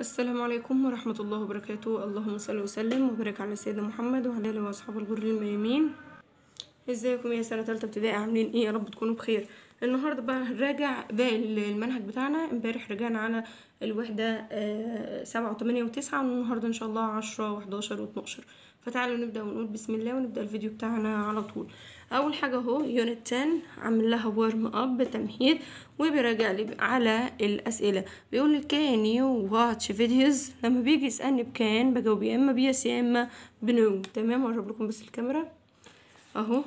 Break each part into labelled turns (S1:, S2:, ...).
S1: السلام عليكم ورحمة الله وبركاته اللهم صل وسلم وبارك على سيدنا محمد وعلى آله وأصحاب الغر الميامين ازيكم يا سنة تالتة ابتدائي عاملين ايه يا رب تكونوا بخير النهاردة بقى هنراجع باقي المنهج بتاعنا امبارح رجعنا على الوحدة آه، سبعة وتمانية وتسعة والنهاردة ان شاء الله عشرة وحداشر واتناشر فتعالوا نبدا ونقول بسم الله ونبدا الفيديو بتاعنا على طول اول حاجه اهو يونت 10 عامل لها ورم اب تمهيد وبيراجع لي على الاسئله بيقول لي كان يو واتش فيديوز لما بيجي يسالني بكان بجاوب يا اما بيس يا اما بنو تمام اقرب لكم بس الكاميرا اهو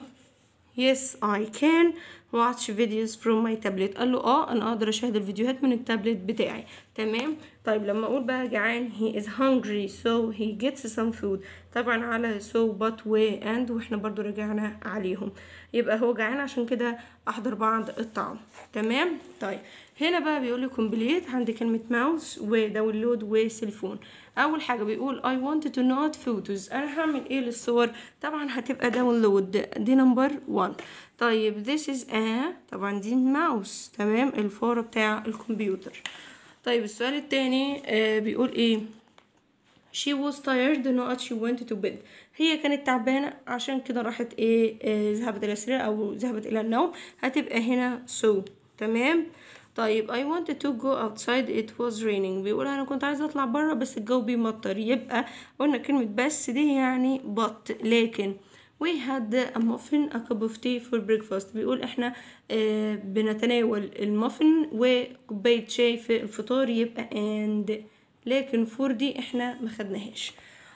S1: يس اي كان واتش فيديوز فروم ماي تابلت قال له اه انا اقدر اشاهد الفيديوهات من التابلت بتاعي تمام طيب لما اقول بقى جعان هي از هانجري سو هي جيتس سام فود طبعا على سو بات و اند واحنا برضو رجعنا عليهم يبقى هو جعان عشان كده احضر بعض الطعام تمام طيب هنا بقى بيقول لي كومبليت عند كلمة ماوس وداونلود وسيلفون أول حاجة بيقول اي وونت تو نوت فوتوز أنا هعمل إيه للصور طبعا هتبقى داونلود دي نمبر 1 طيب this is a طبعا دي الماوس تمام الفار بتاع الكمبيوتر طيب السؤال التاني آه، بيقول ايه she was tired not she went to bed هي كانت تعبانة عشان كده راحت ايه آه، ذهبت الى السرير او ذهبت الى النوم هتبقى هنا so تمام طيب I wanted to go outside it was raining بيقول أنا كنت عايزة أطلع برا بس الجو بيمطر يبقى قلنا كلمة بس دي يعني but لكن we had a muffin a cup of tea for breakfast بيقول احنا آه، بنتناول المافن وكوباية شاي في الفطار يبقى and لكن فور دي احنا مخدناهاش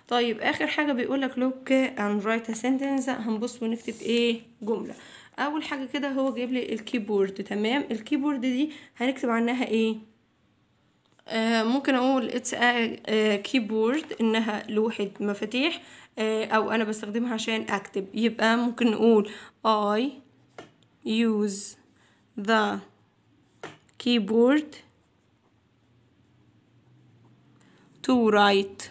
S1: طيب اخر حاجة بيقولك look and write a sentence هنبص ونكتب ايه جملة اول حاجة كده هو جايب لي الكيبورد تمام الكيبورد دي هنكتب عنها ايه آه ممكن اقول اتس آه، كيبورد انها لوحة مفاتيح آه، او انا بستخدمها عشان اكتب يبقى ممكن نقول I use the keyboard to write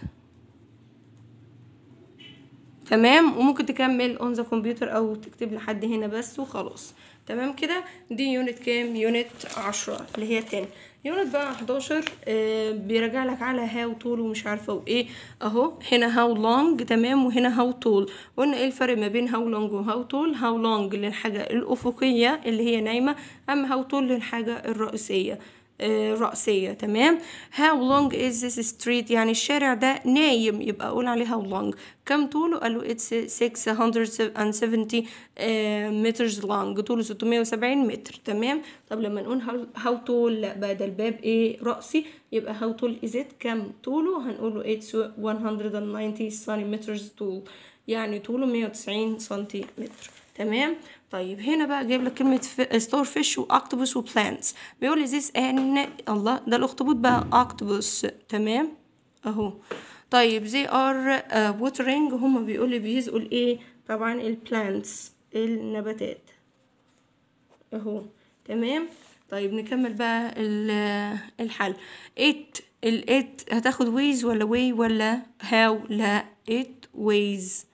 S1: تمام وممكن تكمل on the computer او تكتب لحد هنا بس وخلاص تمام كده دي يونت كام يونت عشرة اللي هي 10 يونت بقى 11 آه بيرجع لك على هاو طول ومش عارفه وايه اهو هنا هاو لونج تمام وهنا هاو طول قلنا ايه الفرق ما بين هاو لونج وهاو طول هاو لونج للحاجه الافقيه اللي هي نايمه اما هاو طول للحاجه الرئيسيه آه، رأسية تمام how long is this street يعني الشارع ده نايم يبقى أقول عليه how long كم طوله قالوا it's 670 آه، meters long طوله 670 متر تمام طب لما نقول how tall لا بقى ده الباب ايه رأسي يبقى how tall is it كم طوله هنقوله it's 190 centimeters طول يعني طوله 190 سنتيمتر تمام طيب هنا بقى جايب لك كلمة ستور فيش واكتوبوس وبلانتس بيقول لي ذيس ان الله ده الاخطبوط بقى اكتوبوس تمام اهو طيب زي ار ووترينج هما بيقول لي بيزقوا الايه طبعا البلانتس النباتات اهو تمام طيب نكمل بقى الحل ات الات هتاخد ويز ولا وي ولا هاو لا ات ويز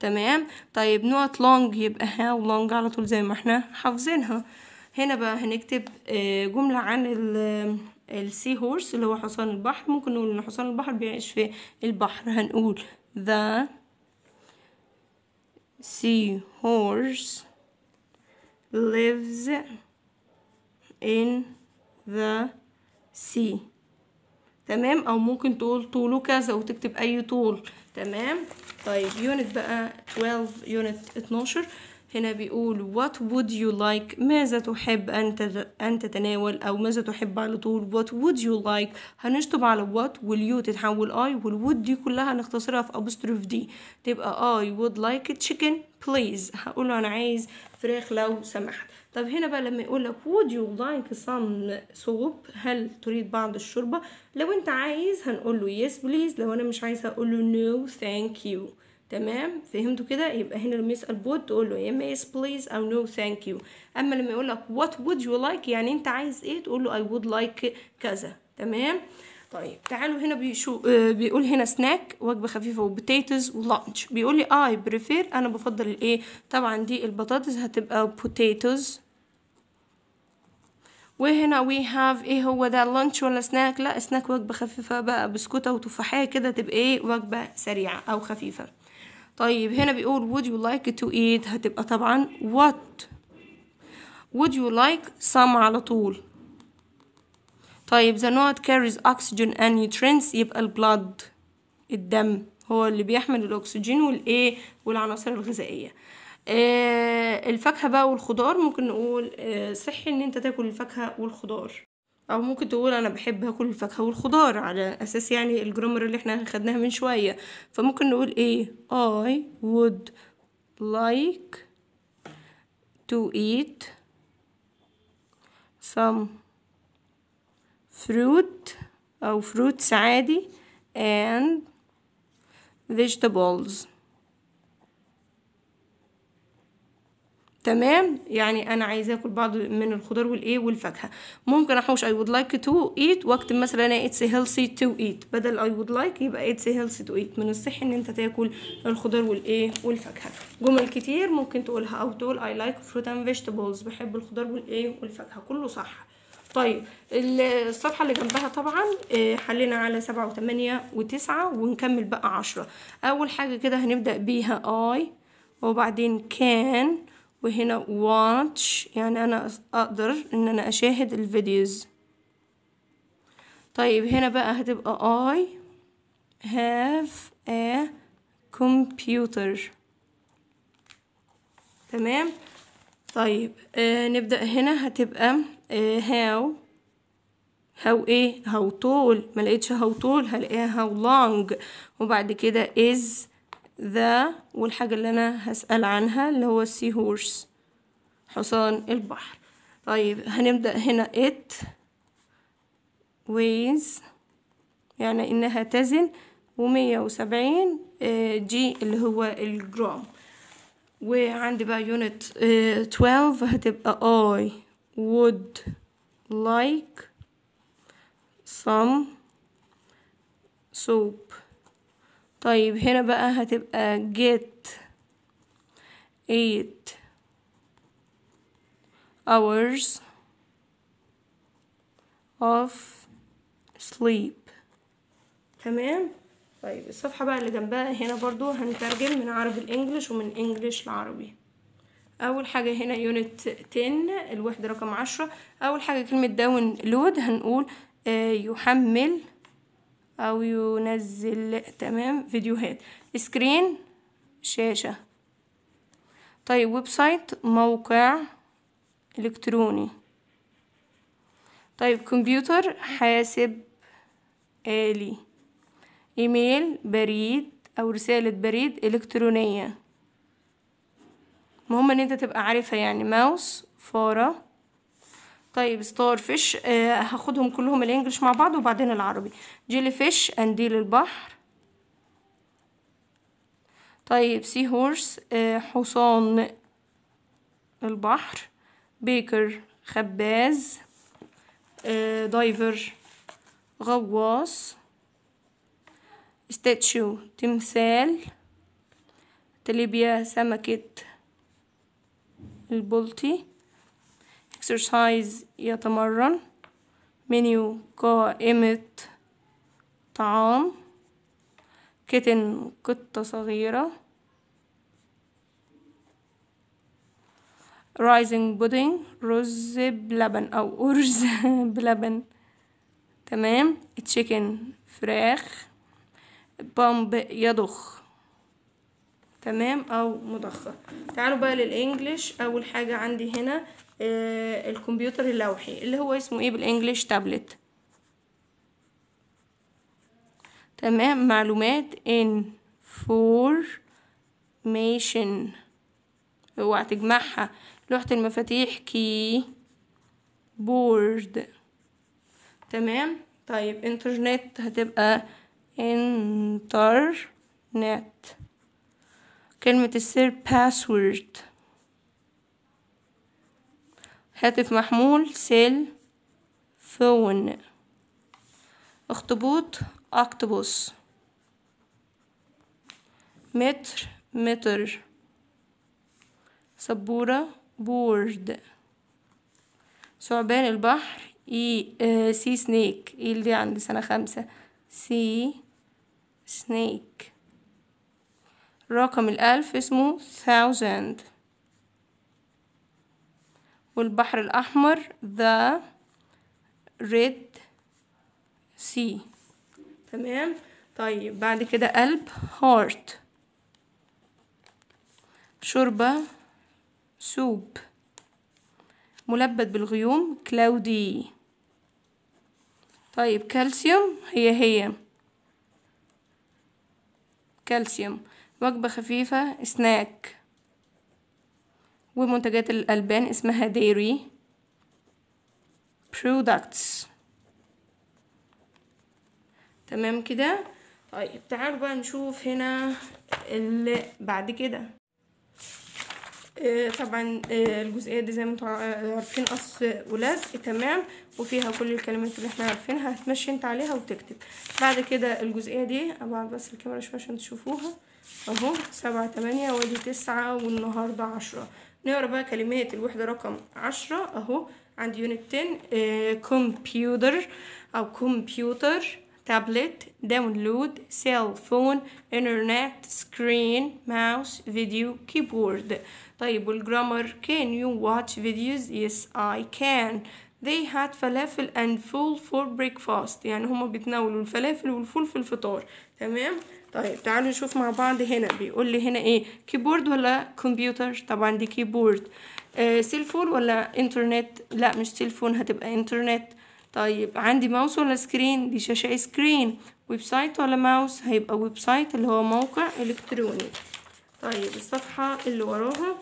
S1: تمام طيب نقط لونج يبقى هاو لونج على طول زي ما احنا حافظينها هنا بقى هنكتب آه، جملة عن السي هورس آه، اللي هو حصان البحر ممكن نقول ان حصان البحر بيعيش في البحر هنقول the sea horse lives in the sea تمام او ممكن تقول طوله كذا وتكتب اي طول تمام طيب يونت بقى 12 يونت 12 هنا بيقول what would you like ماذا تحب أن تتناول أو ماذا تحب على طول what would you like هنشطب على what will you تتحول I والwould دي كلها نختصرها في أبوستروف دي تبقى I would like a chicken please هقول أنا عايز فراخ لو سمحت طب هنا بقى لما يقول لك would you like some soup هل تريد بعض الشوربة لو انت عايز هنقول له yes please لو انا مش عايز هقول له no thank you تمام فهمتوا كده يبقى هنا لما يسال بود تقول له يا اما يس بليز او نو ثانك يو اما لما يقول لك وات وود يو لايك يعني انت عايز ايه تقول له اي وود لايك كذا تمام طيب تعالوا هنا بيشو آه، بيقول هنا سناك وجبه خفيفه وبوتيتوز ولانش بيقول لي اي بريفير انا بفضل الايه طبعا دي البطاطس هتبقى بوتيتوز وهنا وي هاف ايه هو ده لانش ولا سناك لا سناك وجبه خفيفه بقى بسكوته وتفاحيه كده تبقى ايه وجبه سريعه او خفيفه طيب هنا بيقول would you like to eat هتبقى طبعا what would you like some على طول طيب the not carries oxygen and nutrients يبقى البلد الدم هو اللي بيحمل الأكسجين والإيه والعناصر الغذائية آه، الفاكهة بقى والخضار ممكن نقول آه، صحي إن أنت تاكل الفاكهة والخضار او ممكن تقول انا بحب اكل الفاكهه والخضار على اساس يعني الجرامر اللي احنا خدناها من شويه فممكن نقول ايه I would like to eat some fruit او fruits عادي اند vegetables تمام يعني انا عايزه اكل بعض من الخضار والايه والفاكهه ممكن احوش اي وود لايك تو ايت واكتب مثلا انا اتس هيلثي تو ايت بدل اي وود لايك يبقى اتس هيلثي تو ايت من الصحي ان انت تاكل الخضار والايه والفاكهه جمل كتير ممكن تقولها او تقول اي لايك فروت اند فيجيتابلز بحب الخضار والايه والفاكهه كله صح طيب الصفحة اللي جنبها طبعا آه، حلينا على سبعة وثمانية وتسعة ونكمل بقى عشرة أول حاجة كده هنبدأ بيها اي وبعدين كان وهنا watch يعني أنا أقدر إن أنا أشاهد الفيديوز طيب هنا بقى هتبقى I have a computer تمام طيب آه نبدأ هنا هتبقى آه how how ايه how tall ملقيتش how tall هلاقيها how long وبعد كده is ذا والحاجة اللي أنا هسأل عنها اللي هو السي هورس حصان البحر طيب هنبدأ هنا it weighs يعني إنها تزن ومية وسبعين جي آه، اللي هو الجرام وعندي بقى يونت آه، twelve هتبقى I would like some soap طيب هنا بقى هتبقى get eight hours of sleep تمام طيب الصفحة بقى اللي جنبها هنا برضو هنترجم من عربي الانجليش ومن انجليش لعربي اول حاجة هنا يونت 10 الوحدة رقم عشرة اول حاجة كلمة داون لود هنقول آه، يحمل او ينزل تمام فيديوهات سكرين شاشة طيب ويب سايت موقع الكتروني طيب كمبيوتر حاسب آلي ايميل بريد او رسالة بريد الكترونية مهم ان انت تبقى عارفها يعني ماوس فارة طيب ستار فيش آه هاخدهم كلهم الانجليش مع بعض وبعدين العربي جيلي فيش انديل البحر طيب سي هورس آه حصان البحر بيكر خباز آه دايفر غواص ستاتشو تمثال تليبيا سمكة البلطي اكسرسايز يتمرن منيو قائمة طعام كتن قطة صغيرة رايزنج بودينج رز بلبن أو أرز بلبن تمام تشيكن فراخ بامب يضخ تمام أو مضخة تعالوا بقى للإنجليش أول حاجة عندي هنا آه، الكمبيوتر اللوحي اللي هو اسمه ايه بالانجليش تابلت تمام معلومات ان ميشن اوعى تجمعها لوحة المفاتيح كي بورد تمام طيب انترنت هتبقى انترنت كلمة السر باسورد هاتف محمول سيل فون اخطبوط اكتبوس متر متر سبورة بورد ثعبان البحر اي اه سي سنيك ايه دي عند سنة خمسة سي سنيك رقم الألف اسمه thousand والبحر الأحمر the red sea تمام طيب بعد كده قلب heart شوربة سوب ملبد بالغيوم cloudy طيب كالسيوم هي هي كالسيوم وجبة خفيفة سناك ومنتجات الألبان اسمها ديري برودكتس تمام كده طيب تعالوا بقى نشوف هنا اللي بعد كده آه، طبعا آه، الجزئيه دي زي ما انتوا عارفين قص ولزق تمام وفيها كل الكلمات اللي احنا عارفينها هتمشي انت عليها وتكتب بعد كده الجزئيه دي ابعد بس الكاميرا شويه عشان تشوفوها اهو سبعة تمانية وادي تسعة والنهارده عشرة نقرا بقى كلمات الوحدة رقم عشرة اهو عند يونت 10 كمبيوتر او كمبيوتر تابلت داونلود سيل فون انترنت سكرين ماوس فيديو كيبورد طيب والجرامر كان يو واتش فيديوز يس اي كان they had falafel and full for breakfast يعني هما بيتناولوا الفلافل والفول في الفطار تمام طيب تعالوا نشوف مع بعض هنا بيقول لي هنا ايه كيبورد ولا كمبيوتر طبعا دي كيبورد آه سيلفون ولا انترنت لا مش سيلفون هتبقى انترنت طيب عندي ماوس ولا سكرين دي شاشة سكرين ويب سايت ولا ماوس هيبقى ويب سايت اللي هو موقع الكتروني طيب الصفحة اللي وراها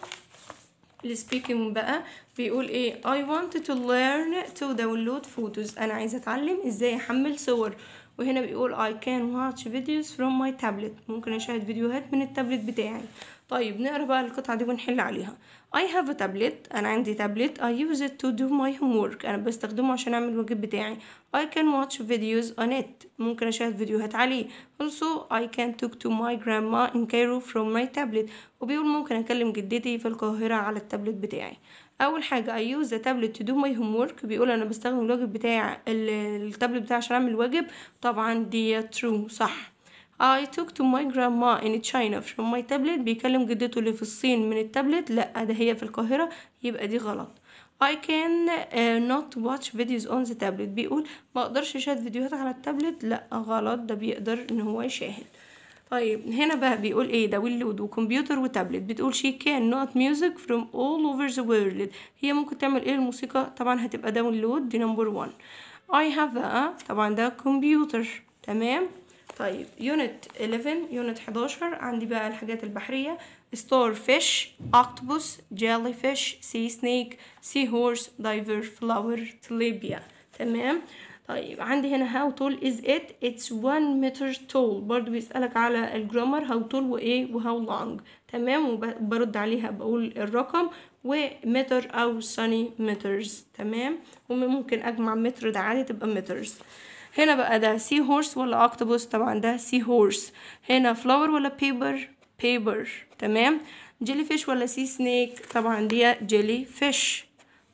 S1: السبيكين بقى بيقول ايه I want to learn to download photos انا عايزه اتعلم ازاي احمل صور وهنا بيقول I can watch videos from my tablet ممكن أشاهد فيديوهات من التابلت بتاعي طيب نقرا بقى القطعة دي ونحل عليها I have a tablet أنا عندي تابلت I use it to do my homework أنا بستخدمه عشان أعمل الواجب بتاعي I can watch videos on it ممكن أشاهد فيديوهات عليه also I can talk to my grandma in Cairo from my tablet وبيقول ممكن أكلم جدتي في القاهرة على التابلت بتاعي اول حاجه اي يوز ذا تابلت تو دو ماي هوم ورك بيقول انا بستخدم الواجب بتاع التابلت بتاعي عشان اعمل واجب طبعا دي ترو صح I took to my grandma in China from my tablet بيكلم جدته اللي في الصين من التابلت لا ده هي في القاهرة يبقى دي غلط I can uh, not watch videos on the tablet بيقول ما اقدرش اشاهد فيديوهات على التابلت لا غلط ده بيقدر ان هو يشاهد طيب هنا بقى بيقول ايه ده ويلود وكمبيوتر وتابلت بتقول شي كان نوت ميوزك فروم اول اوفر ذا وورلد هي ممكن تعمل ايه الموسيقى طبعا هتبقى داونلود دي نمبر 1 اي هاف بقى طبعا ده كمبيوتر تمام طيب يونت 11 يونت 11 عندي بقى الحاجات البحريه ستار فيش اكتوبوس جيلي فيش سي سنيك سي هورس دايفر فلاور تليبيا تمام طيب عندي هنا هاو تول از ات اتس 1 متر تول برضو بيسألك على الجرامر هاو تول وايه وهاو لونج تمام وبرد عليها بقول الرقم ومتر او سني مترز تمام وممكن اجمع متر ده عادي تبقى مترز هنا بقى ده سي هورس ولا اكتوبوس طبعا ده سي هورس هنا فلاور ولا بيبر بيبر تمام جيلي فيش ولا سي سنيك طبعا دي جيلي فيش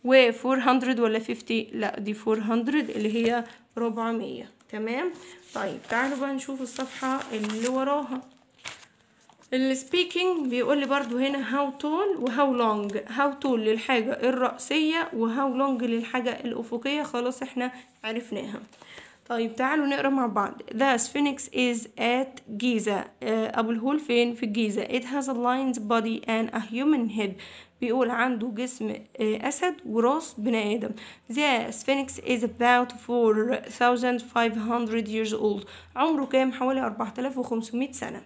S1: و 400 ولا 50 لا دي 400 اللي هي 400 تمام طيب تعالوا بقى نشوف الصفحه اللي وراها السبيكينج بيقول لي برضو هنا هاو تول وهاو لونج هاو تول للحاجة الرأسية وهاو لونج للحاجة الأفقية خلاص احنا عرفناها طيب تعالوا نقرا مع بعض The sphinx is at Giza آه، أبو الهول فين في الجيزة It has a lion's body and a human head بيقول عنده جسم آه، أسد وراس بني آدم The Sphinx is about 4500 years old عمره كام حوالي 4500 سنة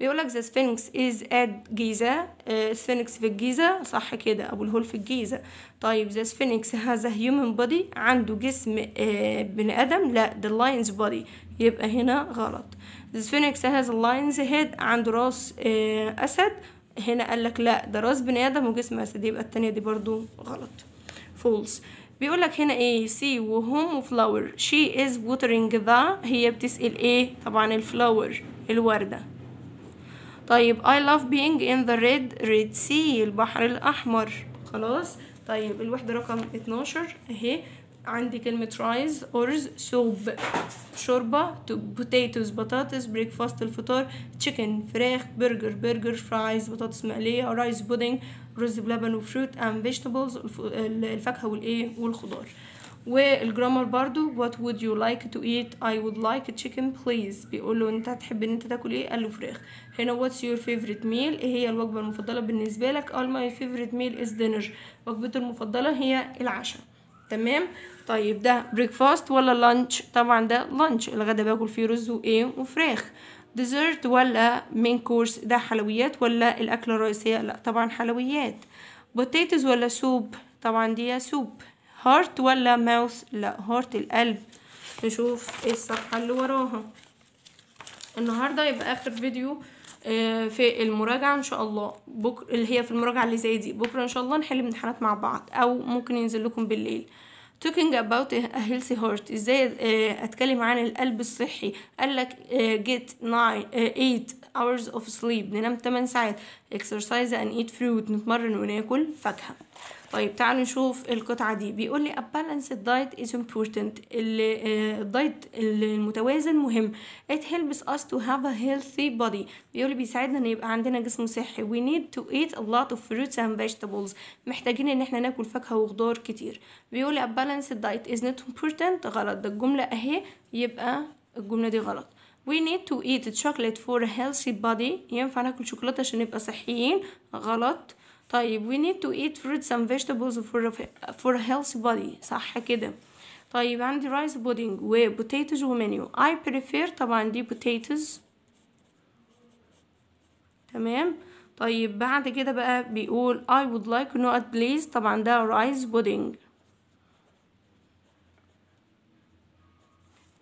S1: بيقولك The Sphinx is at Giza Sphinx آه، في الجيزة صح كده أبو الهول في الجيزة طيب The Sphinx has a human body عنده جسم آه، بني آدم لا the lion's body يبقى هنا غلط The Sphinx has a lion's head عنده راس أسد هنا قال لك لا ده راس بني ادم وجسم اسد يبقى التانية دي برضو غلط فولس بيقول لك هنا ايه سي وهم وفلاور شي از ووترينج ذا هي بتسال ايه طبعا الفلاور الوردة طيب I love being in the red red sea البحر الأحمر خلاص طيب الوحدة رقم 12 اهي عندي كلمة رايز أرز سوب شوربة بوتيتوز بطاطس بريكفاست الفطار تشيكن فراخ برجر برجر فرايز بطاطس مقلية رايز بودنج رز بلبن وفروت أند فيجيتابلز الفاكهة والإيه والخضار والجرامر برضو what would you like to eat I would like chicken please بيقول له انت هتحب ان انت تاكل ايه قال له فراخ هنا what's your favorite meal ايه هي الوجبة المفضلة بالنسبة لك قال my favorite meal is dinner وجبته المفضلة هي العشاء تمام طيب ده بريكفاست ولا لانش طبعا ده لانش الغدا باكل فيه رز وايه وفراخ ديزرت ولا مين كورس ده حلويات ولا الاكله الرئيسيه لا طبعا حلويات بوتيتوز ولا سوب طبعا دي سوب هارت ولا ماوث لا هارت القلب نشوف ايه الصفحه اللي وراها النهارده يبقى اخر فيديو آه، في المراجعة إن شاء الله بكرة اللي هي في المراجعة اللي زي دي بكرة إن شاء الله نحل امتحانات مع بعض أو ممكن ينزل لكم بالليل talking about a healthy heart ازاي آه، اتكلم عن القلب الصحي قال لك آه، get nine eight hours of sleep ننام 8 ساعات exercise and eat fruit نتمرن وناكل فاكهة طيب تعالوا نشوف القطعة دي بيقول لي a balanced diet is important آه، الدايت المتوازن مهم it helps us to have a healthy body بيقول لي بيساعدنا ان يبقى عندنا جسم صحي we need to eat a lot of fruits and vegetables محتاجين ان احنا ناكل فاكهة وخضار كتير بيقول لي a balanced diet is not important غلط ده الجملة اهي يبقى الجملة دي غلط we need to eat chocolate for a healthy body ينفع ناكل شوكولاتة عشان نبقى صحيين غلط طيب we need to eat fruits and vegetables for a, for a healthy body صح كده طيب عندي rice pudding و potatoes و menu I prefer طبعا دي potatoes تمام طيب بعد كده بقى بيقول I would like no at please طبعا ده rice pudding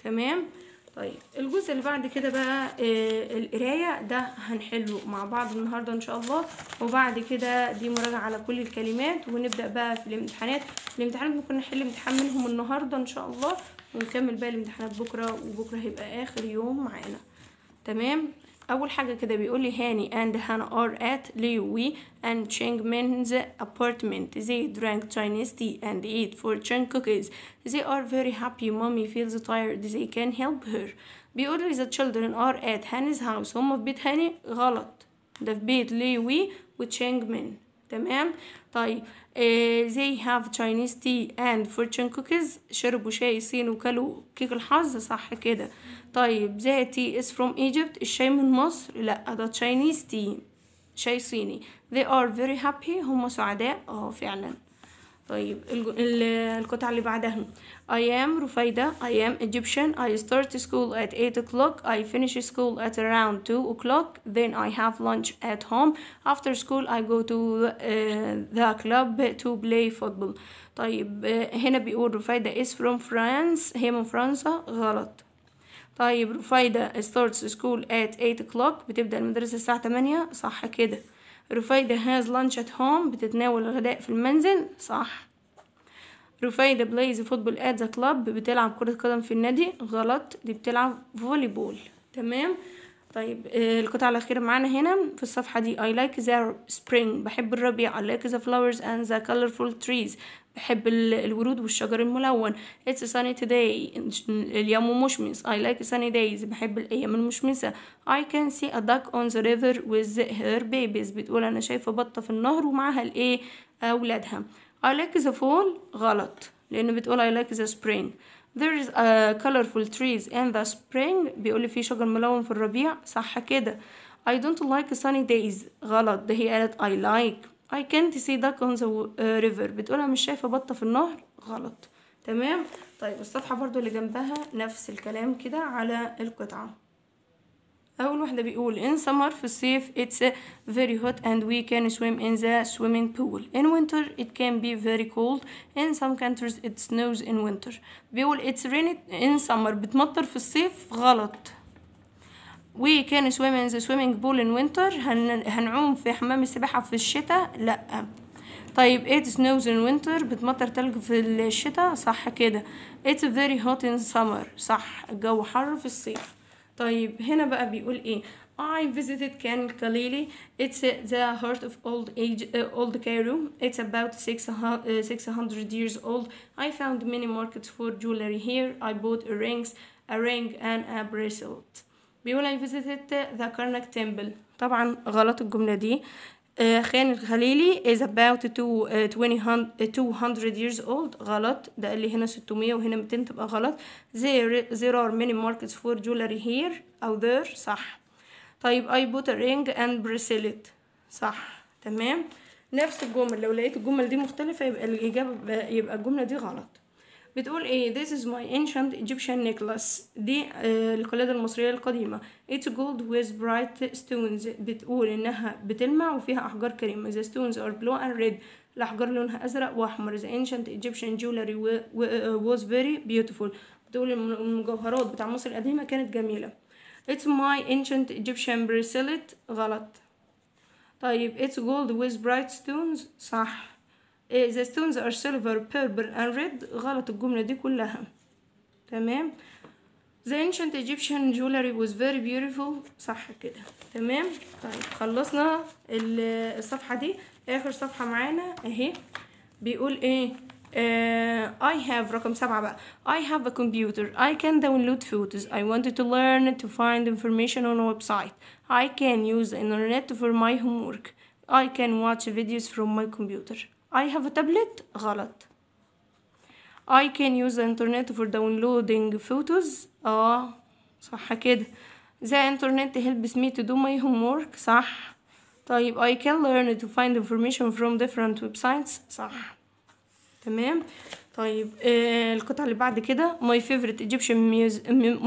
S1: تمام طيب الجزء اللي بعد كده بقى آه القرايه ده هنحله مع بعض النهارده ان شاء الله وبعد كده دي مراجعه على كل الكلمات ونبدا بقى في الامتحانات الامتحانات ممكن نحل امتحان منهم النهارده ان شاء الله ونكمل بقى الامتحانات بكره وبكره هيبقى اخر يوم معانا تمام اول حاجه كده بيقول لي هاني and Hannah are at Liu and Cheng Min's apartment they drank Chinese tea and ate fortune cookies they are very happy mommy feels tired they can help her بيقول لي the children are at Hannah's house هم في بيت هاني غلط ده في بيت ليوي with مين تمام طيب uh, they have Chinese tea and fortune cookies شربوا شاي صيني وكلوا كيك الحظ صح كده طيب the tea is from Egypt الشاي من مصر لا ده Chinese tea شاي صيني they are very happy هم سعداء اه فعلا طيب القطعة اللي بعدها I am رفايدة I am Egyptian I start school at 8 o'clock I finish school at around 2 o'clock then I have lunch at home after school I go to uh, the club to play football طيب هنا بيقول رفايدة is from France هي من فرنسا غلط طيب رفايدة starts school at 8 o'clock بتبدأ المدرسة الساعة 8 صح كده رفيدة هاز لانش ات هوم بتتناول الغداء في المنزل صح رفيدة بلايز فوتبول ات ذا كلاب بتلعب كرة قدم في النادي غلط دي بتلعب فولي بول تمام طيب آه، القطعة الأخيرة معانا هنا في الصفحة دي I like the spring بحب الربيع I like the flowers and the colorful trees بحب الورود والشجر الملون It's a sunny today اليوم مشمس I like sunny days بحب الأيام المشمسة I can see a duck on the river with her babies بتقول أنا شايفة بطة في النهر ومعاها الإيه أولادها I like the fall غلط لأنه بتقول I like the spring there is a colorful trees in the spring بيقول لي في شجر ملون في الربيع صح كده I don't like sunny days غلط ده هي قالت I like I can't see duck on the river بتقولها مش شايفة بطة في النهر غلط تمام طيب الصفحة برضو اللي جنبها نفس الكلام كده على القطعة أول واحدة بيقول in summer في الصيف it's very hot and we can swim in the swimming pool in winter it can be very cold in some countries it snows in winter بيقول it's rainy in summer بتمطر في الصيف غلط we can swim in the swimming pool in winter هن... هنعوم في حمام السباحة في الشتاء لأ طيب it snows in winter بتمطر تلج في الشتاء صح كده it's very hot in summer صح الجو حر في الصيف طيب هنا بقى بيقول ايه I visited Can Kalili. It's the heart of old age, uh, old Cairo. It's about 600, uh, 600 years old. I found many markets for jewelry here. I bought a rings, a ring and a bracelet. بيقول I visited the Karnak temple. طبعا غلط الجملة دي آه، خان الخليلي is about to, uh, 200 years old غلط ده قال لي هنا 600 وهنا 200 تبقى آه، غلط there, there are many markets for jewelry here أو there صح طيب I bought a ring and bracelet صح تمام نفس الجمل لو لقيت الجمل دي مختلفة يبقى الإجابة يبقى الجملة دي غلط بتقول ايه this is my ancient Egyptian necklace دي آه القلادة المصرية القديمة it's gold with bright stones بتقول انها بتلمع وفيها احجار كريمة the stones are blue and red الاحجار لونها ازرق واحمر the ancient Egyptian jewelry was very beautiful بتقول المجوهرات بتاع مصر القديمة كانت جميلة it's my ancient Egyptian bracelet غلط طيب it's gold with bright stones صح the stones are silver purple and red غلط الجملة دي كلها تمام The ancient Egyptian jewelry was very beautiful صح كده تمام طيب خلصنا الصفحة دي آخر صفحة معانا أهي بيقول إيه Uh, I have رقم سبعة بقى I have a computer I can download photos I wanted to learn to find information on a website I can use the internet for my homework I can watch videos from my computer I have a tablet غلط I can use the internet for downloading photos اه صح كده the internet helps me to do my homework صح طيب I can learn to find information from different websites صح تمام طيب آه القطعة اللي بعد كده my favorite Egyptian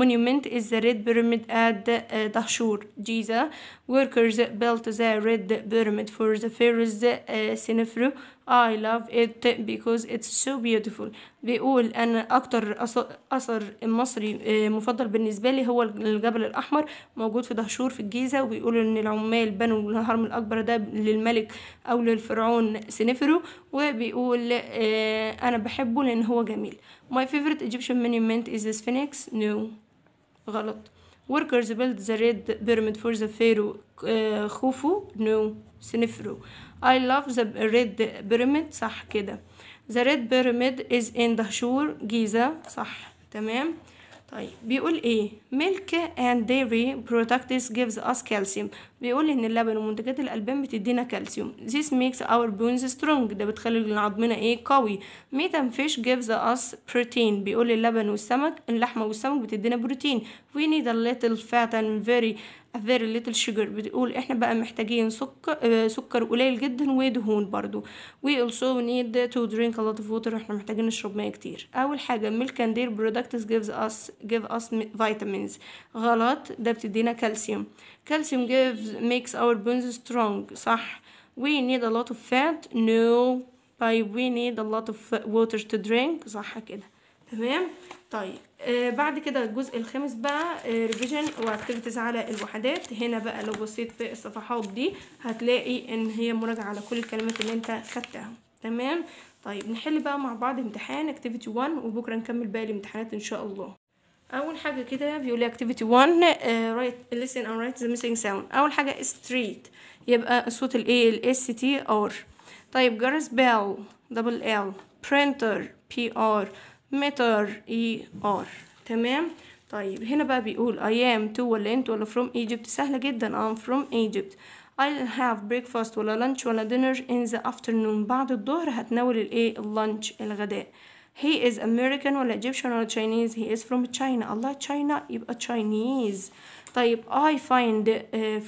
S1: monument is the red pyramid at دهشور جيزة workers built the red pyramid for the first uh, Sinifru. I love it because it's so beautiful بيقول أن أكتر أثر مصري آه، مفضل بالنسبة لي هو الجبل الأحمر موجود في دهشور في الجيزة وبيقول أن العمال بنوا الهرم الأكبر ده للملك أو للفرعون سنفرو وبيقول آه، أنا بحبه لأن هو جميل My favorite Egyptian monument is the Sphinx No غلط workers build the red pyramid for the pharaoh uh, خوفو no سنفرو I love the red pyramid صح كده the red pyramid is in دهشور جيزة صح تمام طيب بيقول ايه ميلك اند ديري products جيفز اس كالسيوم بيقول ان اللبن ومنتجات الالبان بتدينا كالسيوم ذيس ميكس اور بونز سترونج ده بتخلي عظمنا ايه قوي ميت اند فيش جيفز اس بروتين بيقول اللبن والسمك اللحمه والسمك بتدينا بروتين وي نيد ا ليتل فات اند فيري a very little sugar بتقول احنا بقى محتاجين سكر سكر قليل جدا ودهون برضو we also need to drink a lot of water احنا محتاجين نشرب ميه كتير اول حاجه milk and dairy products gives us give us vitamins غلط ده بتدينا كالسيوم calcium gives makes our bones strong صح we need a lot of fat no طيب we need a lot of water to drink صح كده تمام طيب آه بعد كده الجزء الخامس بقى آه واكتيفيتيز على الوحدات هنا بقى لو بصيت في الصفحات دي هتلاقي ان هي مراجعه على كل الكلمات اللي انت خدتها تمام طيب نحل بقى مع بعض امتحان اكتيفيتي 1 وبكره نكمل باقي الامتحانات ان شاء الله اول حاجه كده بيقول لي اكتيفيتي 1 رايت ليسن اند رايت ذا missing ساوند اول حاجه ستريت يبقى صوت الايه الاس تي ار طيب جرس بيل دبل ال برينتر بي ار متر اي ار تمام طيب هنا بقى بيقول I am to ولا انت ولا from Egypt سهلة جدا I'm from Egypt I'll have breakfast ولا lunch ولا dinner in the afternoon بعد الظهر هتناول الايه اللانش الغداء He is American ولا Egyptian ولا Chinese He is from China الله China يبقى Chinese طيب I find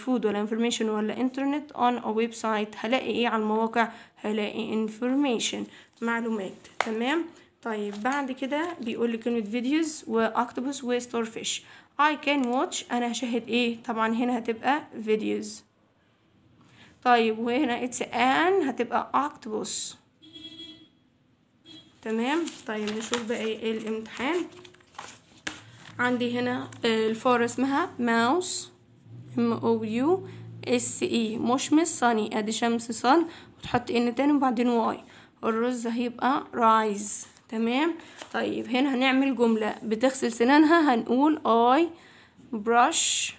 S1: food ولا information ولا internet on a website هلاقي ايه على المواقع هلاقي information معلومات تمام طيب بعد كده بيقول لي كلمة فيديوز واكتوبوس وستور فيش اي كان واتش أنا هشاهد إيه طبعا هنا هتبقى فيديوز طيب وهنا اتس ان هتبقى octopus تمام طيب نشوف بقى ايه الامتحان عندي هنا الفار اسمها ماوس ام او يو اس اي مشمس صني ادي شمس صن وتحط ان تاني وبعدين واي الرز هيبقى رايز تمام طيب هنا هنعمل جملة بتغسل سنانها هنقول I brush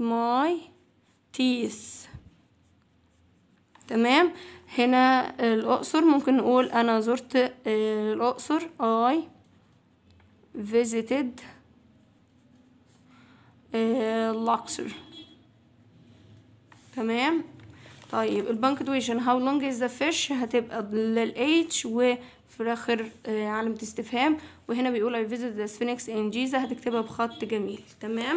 S1: my teeth تمام هنا الأقصر ممكن نقول أنا زرت الأقصر I visited Luxor تمام طيب البنكتويشن how long is the fish هتبقى لل H و في الاخر علامه استفهام وهنا بيقول I visit the Sphinx in Giza هتكتبها بخط جميل تمام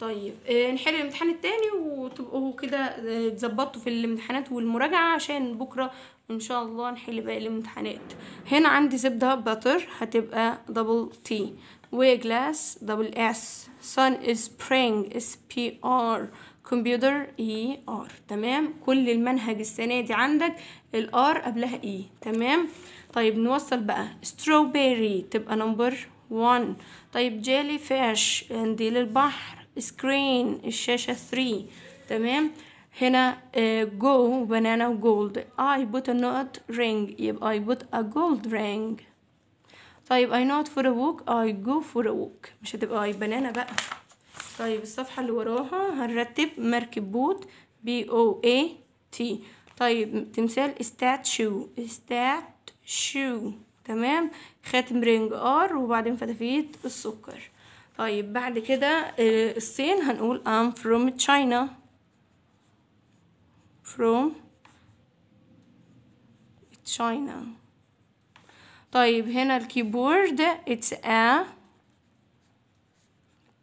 S1: طيب آه، نحل الامتحان التاني وتبقوا كده آه، تظبطوا في الامتحانات والمراجعة عشان بكرة ان شاء الله نحل باقي الامتحانات هنا عندي زبدة باتر هتبقى دبل تي وجلاس دبل اس is سبرينج اس بي ار كمبيوتر اي ار تمام كل المنهج السنة دي عندك الار قبلها اي e. تمام طيب نوصل بقى strawberry تبقى نمبر 1 طيب جيلي فيش انديل البحر سكرين الشاشة 3 تمام هنا جو بنانا وجولد I put a nut ring يبقى I put a gold ring طيب I not for a walk I go for a walk مش هتبقى أي بنانا بقى طيب الصفحة اللي وراها هنرتب مركب بوت B O A T طيب تمثال statue stat شو تمام خاتم رنج ار وبعدين فتافيت السكر طيب بعد كده آه، الصين هنقول I'm from China فروم تشاينا طيب هنا الكيبورد اتس ا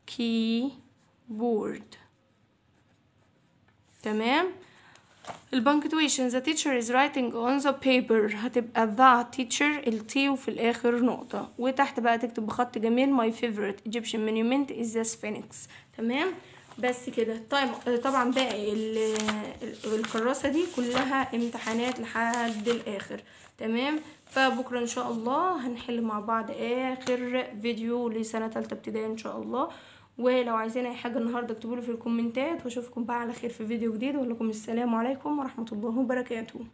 S1: كيبورد تمام البنكتويشن the teacher is writing on the paper هتبقى the teacher ال t وفي الآخر نقطة وتحت بقى تكتب بخط جميل my favorite Egyptian monument is the Sphinx تمام بس كده طيب طبعا باقي الكراسة دي كلها امتحانات لحد الآخر تمام فبكرة إن شاء الله هنحل مع بعض آخر فيديو لسنة تالتة ابتدائي إن شاء الله ولو عايزين اي حاجه النهارده اكتبولي في الكومنتات واشوفكم بقى على خير في فيديو جديد واقول لكم السلام عليكم ورحمه الله وبركاته